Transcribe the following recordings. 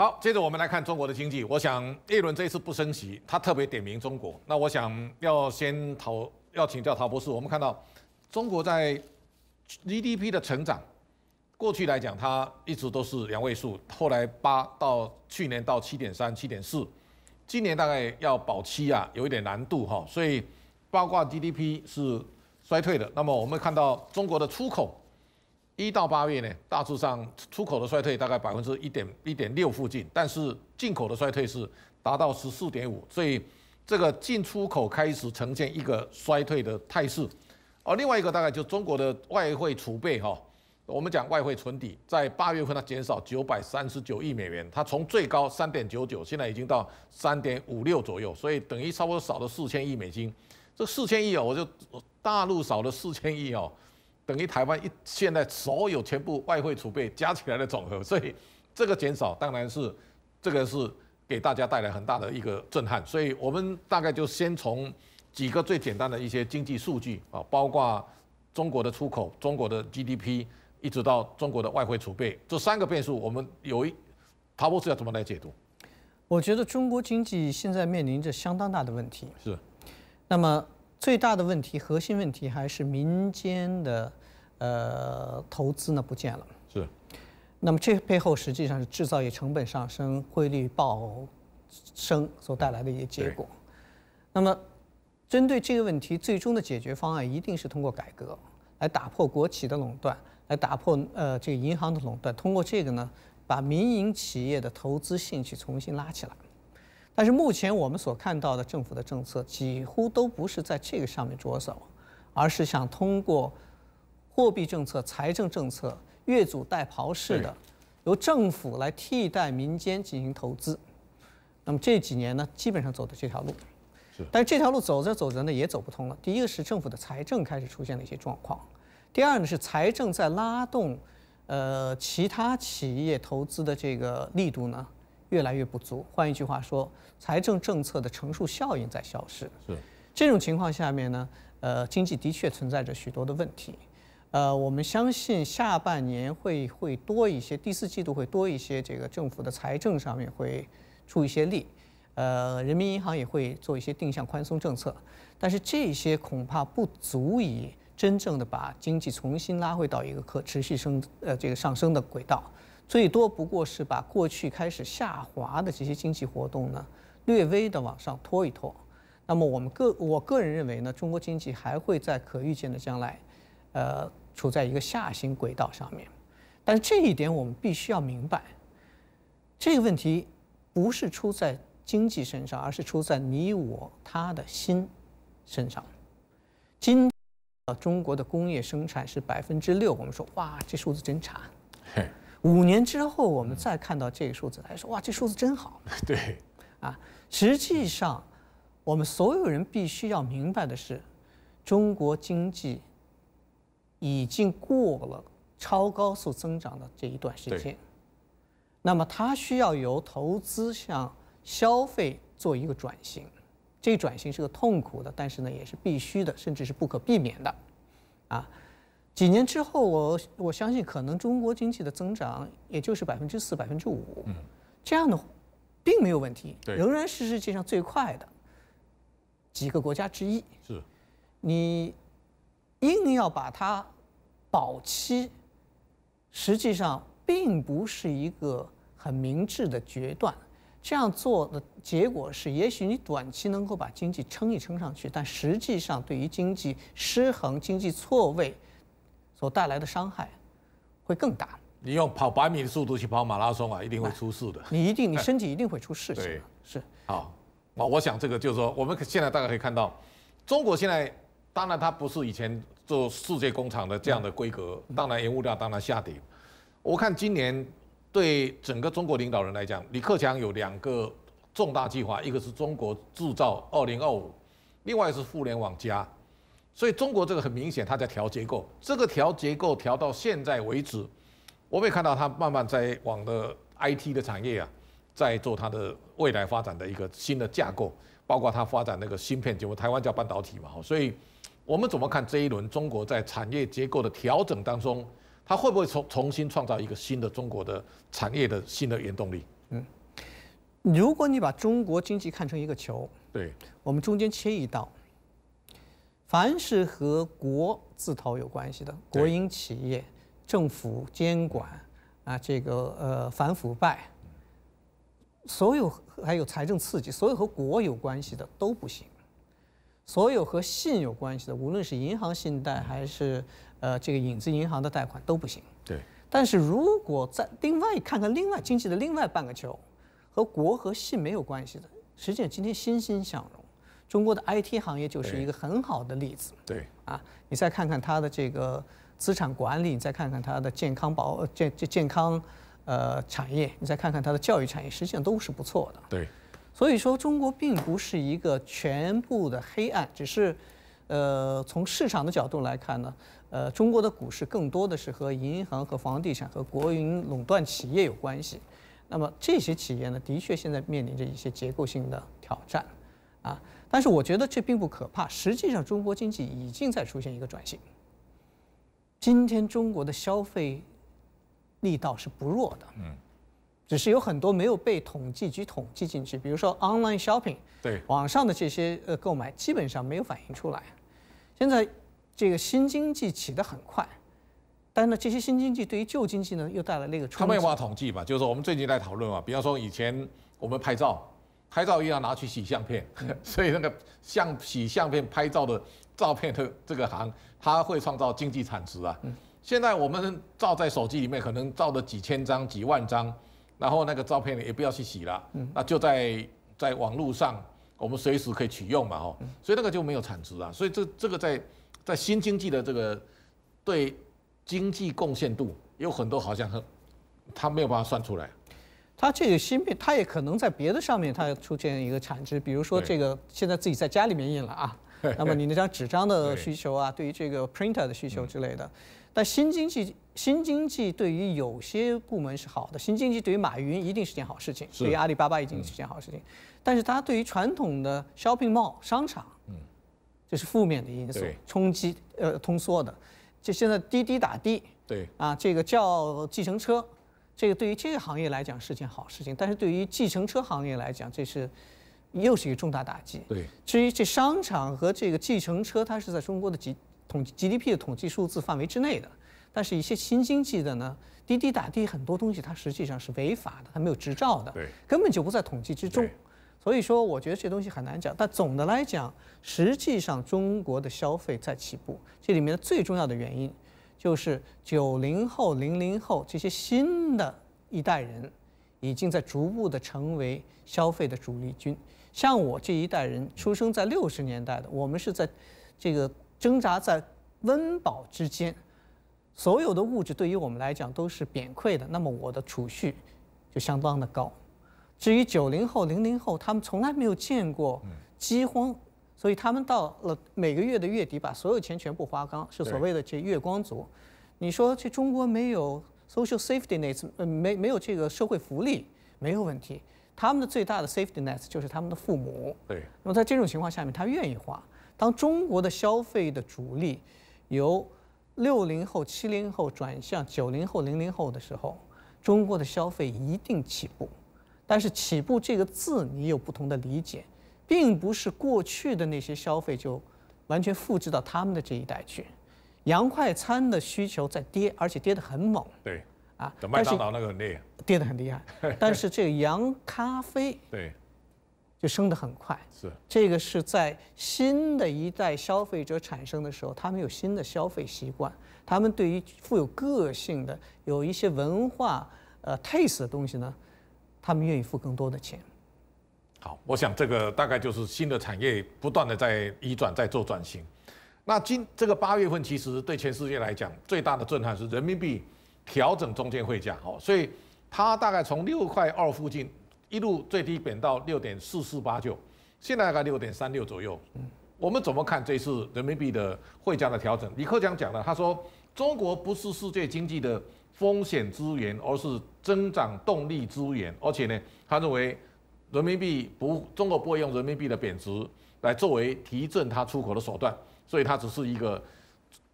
好，接着我们来看中国的经济。我想，叶伦这一次不升级，他特别点名中国。那我想要先陶，要请教陶博士。我们看到，中国在 GDP 的成长，过去来讲它一直都是两位数，后来八到去年到七点三、七点四，今年大概要保七啊，有一点难度哈。所以，包括 GDP 是衰退的。那么我们看到中国的出口。一到八月呢，大致上出口的衰退大概百分之一点一点六附近，但是进口的衰退是达到十四点五，所以这个进出口开始呈现一个衰退的态势。而另外一个大概就中国的外汇储备哈，我们讲外汇存底，在八月份它减少九百三十九亿美元，它从最高三点九九，现在已经到三点五六左右，所以等于差不多少了四千亿美金。这四千亿哦，我就大陆少了四千亿哦。等于台湾一现在所有全部外汇储备加起来的总和，所以这个减少当然是这个是给大家带来很大的一个震撼。所以，我们大概就先从几个最简单的一些经济数据啊，包括中国的出口、中国的 GDP，一直到中国的外汇储备这三个变数，我们有一陶博士要怎么来解读？我觉得中国经济现在面临着相当大的问题是，那么最大的问题、核心问题还是民间的。呃，投资呢不见了。是。那么这背后实际上是制造业成本上升、汇率暴升所带来的一个结果。那么，针对这个问题，最终的解决方案一定是通过改革来打破国企的垄断，来打破呃这个银行的垄断，通过这个呢，把民营企业的投资兴趣重新拉起来。但是目前我们所看到的政府的政策几乎都不是在这个上面着手，而是想通过。货币政策、财政政策越俎代庖式的，由政府来替代民间进行投资，那么这几年呢，基本上走的这条路，是，但是这条路走着走着呢，也走不通了。第一个是政府的财政开始出现了一些状况，第二呢是财政在拉动，呃，其他企业投资的这个力度呢越来越不足。换一句话说，财政政策的乘数效应在消失。是，这种情况下面呢，呃，经济的确存在着许多的问题。呃，我们相信下半年会会多一些，第四季度会多一些。这个政府的财政上面会出一些力，呃，人民银行也会做一些定向宽松政策。但是这些恐怕不足以真正的把经济重新拉回到一个可持续升呃这个上升的轨道，最多不过是把过去开始下滑的这些经济活动呢略微的往上拖一拖。那么我们个我个人认为呢，中国经济还会在可预见的将来。呃，处在一个下行轨道上面，但这一点我们必须要明白，这个问题不是出在经济身上，而是出在你我他的心身上。今中国的工业生产是百分之六，我们说哇，这数字真差。五年之后，我们再看到这个数字，他说哇，这数字真好。对。啊，实际上，我们所有人必须要明白的是，中国经济。已经过了超高速增长的这一段时间，那么它需要由投资向消费做一个转型，这转型是个痛苦的，但是呢也是必须的，甚至是不可避免的，啊，几年之后我我相信可能中国经济的增长也就是百分之四百分之五，这样的并没有问题，仍然是世界上最快的几个国家之一。是，你。硬要把它保期，实际上并不是一个很明智的决断。这样做的结果是，也许你短期能够把经济撑一撑上去，但实际上对于经济失衡、经济错位所带来的伤害，会更大。你用跑百米的速度去跑马拉松啊，一定会出事的。你一定，你身体一定会出事情。对，是。好，啊，我想这个就是说，我们现在大家可以看到，中国现在。当然，它不是以前做世界工厂的这样的规格。当然，原物料当然下跌。我看今年对整个中国领导人来讲，李克强有两个重大计划，一个是中国制造2025，另外是互联网加。所以中国这个很明显，他在调结构。这个调结构调到现在为止，我们也看到他慢慢在往的 IT 的产业啊，在做它的未来发展的一个新的架构，包括它发展那个芯片，结果台湾叫半导体嘛，所以。我们怎么看这一轮中国在产业结构的调整当中，它会不会重重新创造一个新的中国的产业的新的原动力？嗯，如果你把中国经济看成一个球，对，我们中间切一刀，凡是和国字头有关系的国营企业、政府监管啊，这个呃反腐败，所有还有财政刺激，所有和国有关系的都不行。所有和信有关系的，无论是银行信贷还是呃这个影子银行的贷款都不行。对。但是如果在另外看看另外经济的另外半个球，和国和信没有关系的，实际上今天欣欣向荣。中国的 IT 行业就是一个很好的例子。对。啊，你再看看它的这个资产管理，你再看看它的健康保健健健康呃产业，你再看看它的教育产业，实际上都是不错的。对。所以说，中国并不是一个全部的黑暗，只是，呃，从市场的角度来看呢，呃，中国的股市更多的是和银行、和房地产、和国营垄断企业有关系。那么这些企业呢，的确现在面临着一些结构性的挑战，啊，但是我觉得这并不可怕。实际上，中国经济已经在出现一个转型。今天中国的消费力道是不弱的。嗯。只是有很多没有被统计局统计进去，比如说 online shopping，对，网上的这些呃购买基本上没有反映出来。现在这个新经济起得很快，但是呢，这些新经济对于旧经济呢又带来那个。他没有办法统计嘛，就是说我们最近在讨论嘛，比方说以前我们拍照，拍照又要拿去洗相片，所以那个相洗相片、拍照的照片的这个行，它会创造经济产值啊。现在我们照在手机里面可能照的几千张、几万张。然后那个照片也不要去洗了，那就在在网络上，我们随时可以取用嘛，哦，所以那个就没有产值啊。所以这这个在在新经济的这个对经济贡献度，有很多好像和他没有办法算出来。它这个芯片，它也可能在别的上面，它出现一个产值，比如说这个现在自己在家里面印了啊，那么你那张纸张的需求啊，对于这个 printer 的需求之类的。那新经济，新经济对于有些部门是好的。新经济对于马云一定是件好事情，对于阿里巴巴已经是件好事情。但是它对于传统的 Shopping Mall 商场，嗯，这是负面的因素，冲击呃通缩的。就现在滴滴打的，对啊，这个叫计程车，这个对于这个行业来讲是件好事情，但是对于计程车行业来讲，这是又是一个重大打击。对，至于这商场和这个计程车，它是在中国的几？统 GDP 的统计数字范围之内的，但是一些新经济的呢，滴滴打的很多东西它实际上是违法的，它没有执照的，对，根本就不在统计之中。所以说，我觉得这东西很难讲。但总的来讲，实际上中国的消费在起步，这里面最重要的原因，就是九零后、零零后这些新的一代人，已经在逐步的成为消费的主力军。像我这一代人，出生在六十年代的，我们是在，这个。挣扎在温饱之间，所有的物质对于我们来讲都是贬愧的。那么我的储蓄就相当的高。至于九零后、零零后，他们从来没有见过饥荒，所以他们到了每个月的月底，把所有钱全部花光，是所谓的这月光族。你说这中国没有 social safety nets，没没有这个社会福利，没有问题。他们的最大的 safety nets 就是他们的父母。对。那么在这种情况下面，他愿意花。当中国的消费的主力由六零后、七零后转向九零后、零零后的时候，中国的消费一定起步。但是“起步”这个字，你有不同的理解，并不是过去的那些消费就完全复制到他们的这一代去。洋快餐的需求在跌，而且跌得很猛。对。啊。麦当劳那个很厉害。跌得很厉害。但是这个洋咖啡。对。就升得很快，是这个是在新的一代消费者产生的时候，他们有新的消费习惯，他们对于富有个性的、有一些文化呃 taste 的东西呢，他们愿意付更多的钱。好，我想这个大概就是新的产业不断的在移转，在做转型。那今这个八月份，其实对全世界来讲最大的震撼是人民币调整中间汇价哦，所以它大概从六块二附近。一路最低贬到六点四四八九，现在大概六点三六左右。嗯，我们怎么看这次人民币的汇价的调整？李克强讲了，他说中国不是世界经济的风险资源，而是增长动力资源。而且呢，他认为人民币不，中国不会用人民币的贬值来作为提振它出口的手段，所以它只是一个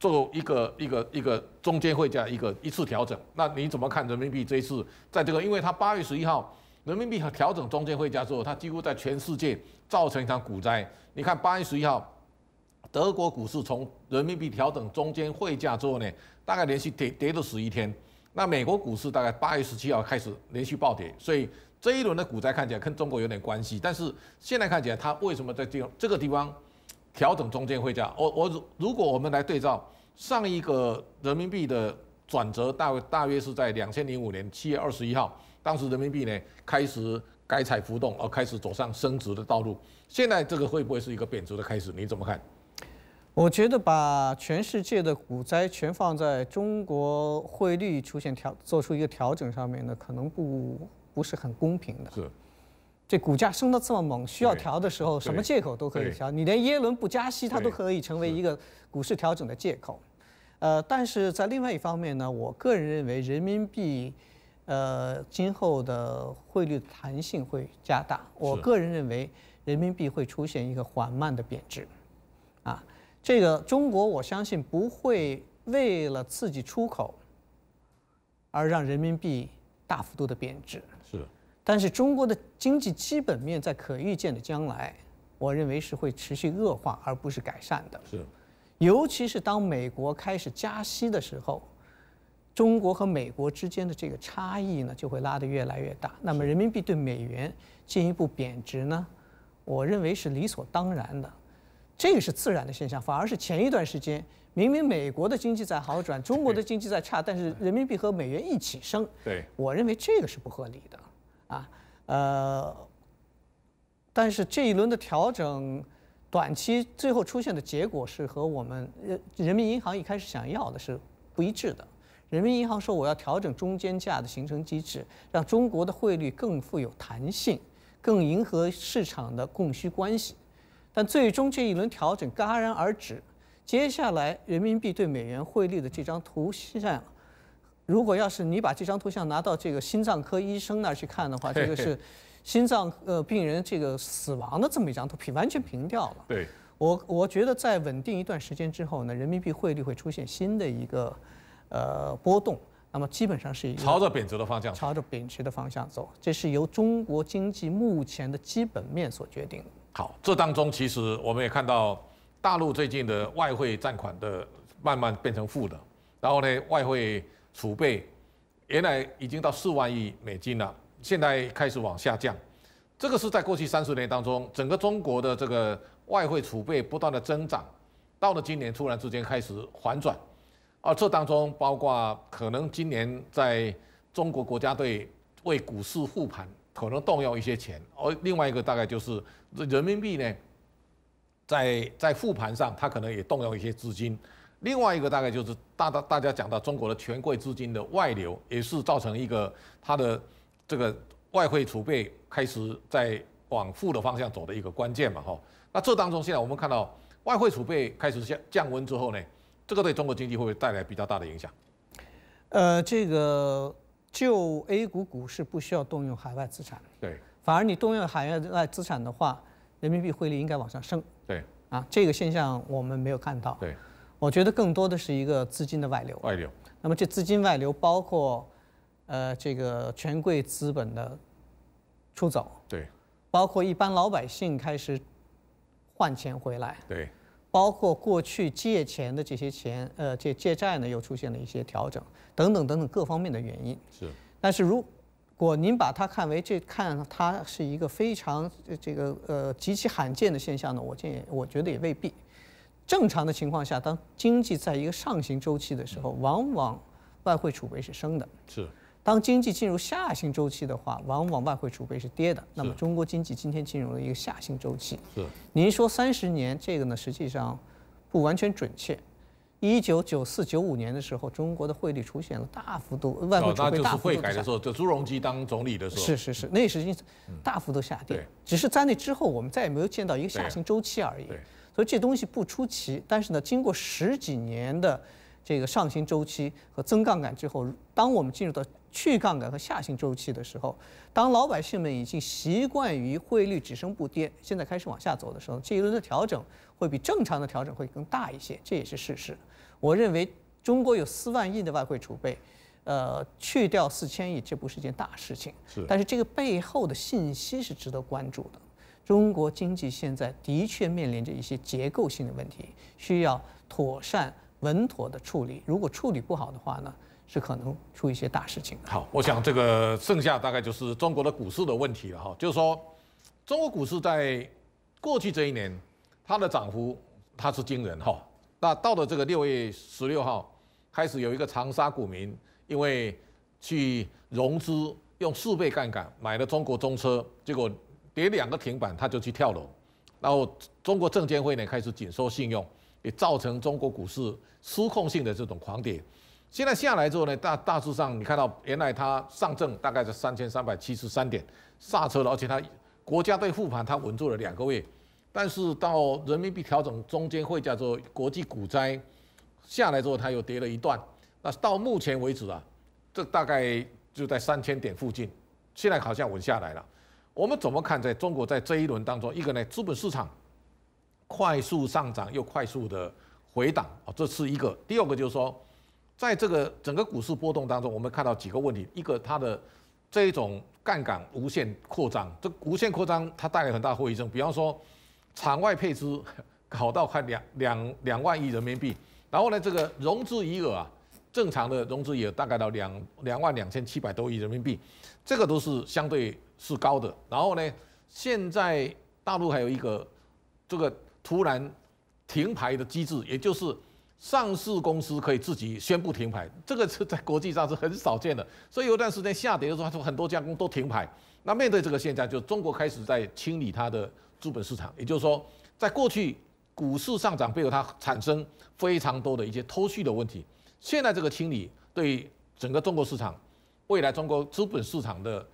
做一个一个一个中间汇价一个一次调整。那你怎么看人民币这一次在这个？因为他八月十一号。人民币和调整中间汇价之后，它几乎在全世界造成一场股灾。你看，八月十一号，德国股市从人民币调整中间汇价之后呢，大概连续跌跌了十一天。那美国股市大概八月十七号开始连续暴跌，所以这一轮的股灾看起来跟中国有点关系。但是现在看起来，它为什么在地这个地方调整中间汇价？我我如果我们来对照上一个人民币的。转折大大约是在两千零五年七月二十一号，当时人民币呢开始改采浮动，而开始走上升值的道路。现在这个会不会是一个贬值的开始？你怎么看？我觉得把全世界的股灾全放在中国汇率出现调做出一个调整上面呢，可能不不是很公平的。是，这股价升得这么猛，需要调的时候，什么借口都可以调。你连耶伦不加息，它都可以成为一个股市调整的借口。呃，但是在另外一方面呢，我个人认为人民币呃今后的汇率弹性会加大。我个人认为人民币会出现一个缓慢的贬值。啊，这个中国我相信不会为了刺激出口而让人民币大幅度的贬值。是。但是中国的经济基本面在可预见的将来，我认为是会持续恶化而不是改善的。是。尤其是当美国开始加息的时候，中国和美国之间的这个差异呢就会拉得越来越大。那么人民币对美元进一步贬值呢，我认为是理所当然的，这个是自然的现象。反而是前一段时间，明明美国的经济在好转，中国的经济在差，但是人民币和美元一起升，对我认为这个是不合理的啊。呃，但是这一轮的调整。短期最后出现的结果是和我们人人民银行一开始想要的是不一致的。人民银行说我要调整中间价的形成机制，让中国的汇率更富有弹性，更迎合市场的供需关系。但最终这一轮调整戛然而止。接下来人民币对美元汇率的这张图像，如果要是你把这张图像拿到这个心脏科医生那儿去看的话，这个是。心脏呃，病人这个死亡的这么一张图片完全平掉了。对，我我觉得在稳定一段时间之后呢，人民币汇率会出现新的一个呃波动。那么基本上是一个朝着贬值的方向，朝着贬值的方向走，这是由中国经济目前的基本面所决定的。好，这当中其实我们也看到大陆最近的外汇占款的慢慢变成负的，然后呢，外汇储备原来已经到四万亿美金了。现在开始往下降，这个是在过去三十年当中，整个中国的这个外汇储备不断的增长，到了今年突然之间开始反转，而这当中包括可能今年在中国国家队为股市复盘，可能动用一些钱；而另外一个大概就是人民币呢，在在复盘上它可能也动用一些资金，另外一个大概就是大大大家讲到中国的权贵资金的外流，也是造成一个它的。这个外汇储备开始在往负的方向走的一个关键嘛，哈。那这当中现在我们看到外汇储备开始降降温之后呢，这个对中国经济会不会带来比较大的影响？呃，这个就 A 股股市不需要动用海外资产，对。反而你动用海外资产的话，人民币汇率应该往上升，对。啊，这个现象我们没有看到，对。我觉得更多的是一个资金的外流，外流。那么这资金外流包括。呃，这个权贵资本的出走，对，包括一般老百姓开始换钱回来，对，包括过去借钱的这些钱，呃，借借债呢又出现了一些调整，等等等等各方面的原因。是，但是如果您把它看为这看它是一个非常这个呃极其罕见的现象呢，我建议我觉得也未必。正常的情况下，当经济在一个上行周期的时候，往往外汇储备是升的。是。当经济进入下行周期的话，往往外汇储备是跌的。那么中国经济今天进入了一个下行周期。是。您说三十年这个呢，实际上不完全准确。一九九四九五年的时候，中国的汇率出现了大幅度外汇储备大幅度下跌那就是改的时候，就朱镕基当总理的时候。是是是，那时间大幅度下跌。只是在那之后，我们再也没有见到一个下行周期而已。所以这东西不出奇。但是呢，经过十几年的这个上行周期和增杠杆之后，当我们进入到去杠杆和下行周期的时候，当老百姓们已经习惯于汇率只升不跌，现在开始往下走的时候，这一轮的调整会比正常的调整会更大一些，这也是事实。我认为中国有四万亿的外汇储备，呃，去掉四千亿，这不是件大事情。是。但是这个背后的信息是值得关注的。中国经济现在的确面临着一些结构性的问题，需要妥善稳妥的处理。如果处理不好的话呢？是可能出一些大事情。好，我想这个剩下大概就是中国的股市的问题了哈。就是说，中国股市在过去这一年，它的涨幅它是惊人哈。那到了这个六月十六号，开始有一个长沙股民，因为去融资用四倍杠杆买了中国中车，结果跌两个停板他就去跳楼。然后中国证监会呢开始紧缩信用，也造成中国股市失控性的这种狂跌。现在下来之后呢，大大致上你看到，原来它上证大概是三千三百七十三点，刹车了，而且它国家队复盘，它稳住了两个月。但是到人民币调整中间会叫做国际股灾下来之后，它又跌了一段。那到目前为止啊，这大概就在三千点附近，现在好像稳下来了。我们怎么看，在中国在这一轮当中，一个呢资本市场快速上涨又快速的回档啊，这是一个；第二个就是说。在这个整个股市波动当中，我们看到几个问题：一个，它的这一种杠杆无限扩张，这无限扩张它带来很大后遗症。比方说，场外配资搞到快两两两万亿人民币，然后呢，这个融资余额啊，正常的融资余额大概到两两万两千七百多亿人民币，这个都是相对是高的。然后呢，现在大陆还有一个这个突然停牌的机制，也就是。上市公司可以自己宣布停牌，这个是在国际上是很少见的。所以有段时间下跌的时候，很多加工都停牌。那面对这个现象，就中国开始在清理它的资本市场，也就是说，在过去股市上涨背后，它产生非常多的一些偷蓄的问题。现在这个清理，对整个中国市场未来中国资本市场的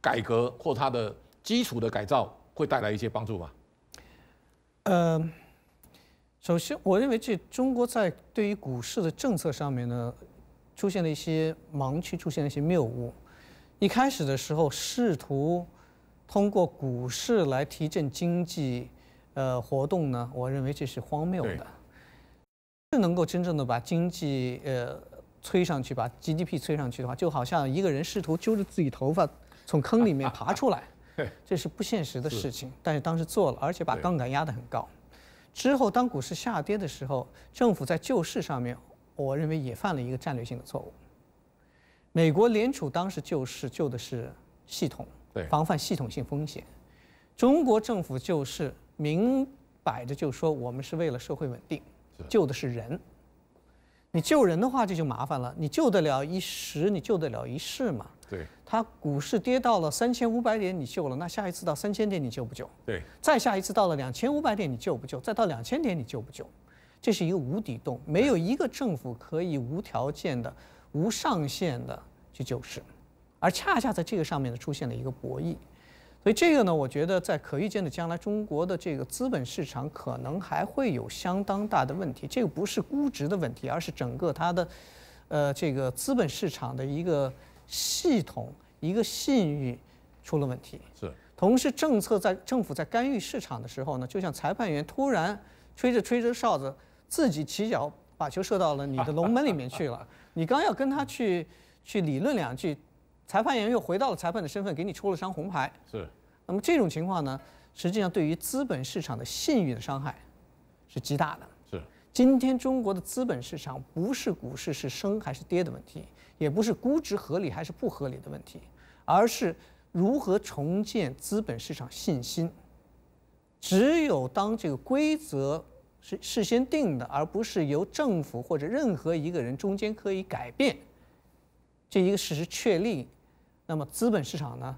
改革或它的基础的改造，会带来一些帮助吗？嗯。首先，我认为这中国在对于股市的政策上面呢，出现了一些盲区，出现了一些谬误。一开始的时候，试图通过股市来提振经济，呃，活动呢，我认为这是荒谬的。是能够真正的把经济呃推上去，把 GDP 推上去的话，就好像一个人试图揪着自己头发从坑里面爬出来。这是不现实的事情。是。但是当时做了，而且把杠杆压得很高。之后，当股市下跌的时候，政府在救市上面，我认为也犯了一个战略性的错误。美国联储当时救市救的是系统，防范系统性风险；中国政府救市明摆着就说我们是为了社会稳定，救的是人。你救人的话这就麻烦了，你救得了一时，你救得了一世吗？对它股市跌到了三千五百点，你救了，那下一次到三千点你救不救？对，再下一次到了两千五百点你救不救？再到两千点你救不救？这是一个无底洞，没有一个政府可以无条件的、无上限的去救市，而恰恰在这个上面呢出现了一个博弈，所以这个呢，我觉得在可预见的将来，中国的这个资本市场可能还会有相当大的问题，这个不是估值的问题，而是整个它的，呃，这个资本市场的一个。系统一个信誉出了问题，是。同时，政策在政府在干预市场的时候呢，就像裁判员突然吹着吹着哨子，自己起脚把球射到了你的龙门里面去了，你刚要跟他去去理论两句，裁判员又回到了裁判的身份，给你出了张红牌。是。那么这种情况呢，实际上对于资本市场的信誉的伤害是极大的。是。今天中国的资本市场不是股市是升还是跌的问题。也不是估值合理还是不合理的问题，而是如何重建资本市场信心。只有当这个规则是事先定的，而不是由政府或者任何一个人中间可以改变，这一个事实确立，那么资本市场呢，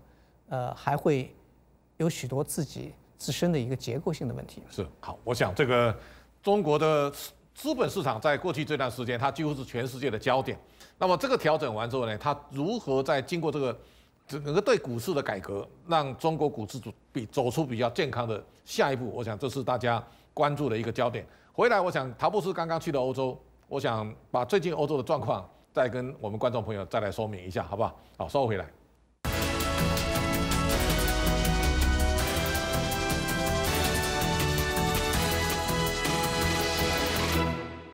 呃，还会有许多自己自身的一个结构性的问题。是好，我想这个中国的。资本市场在过去这段时间，它几乎是全世界的焦点。那么这个调整完之后呢，它如何在经过这个整个对股市的改革，让中国股市走比走出比较健康的下一步？我想这是大家关注的一个焦点。回来，我想陶布斯刚刚去了欧洲，我想把最近欧洲的状况再跟我们观众朋友再来说明一下，好不好？好，收回来。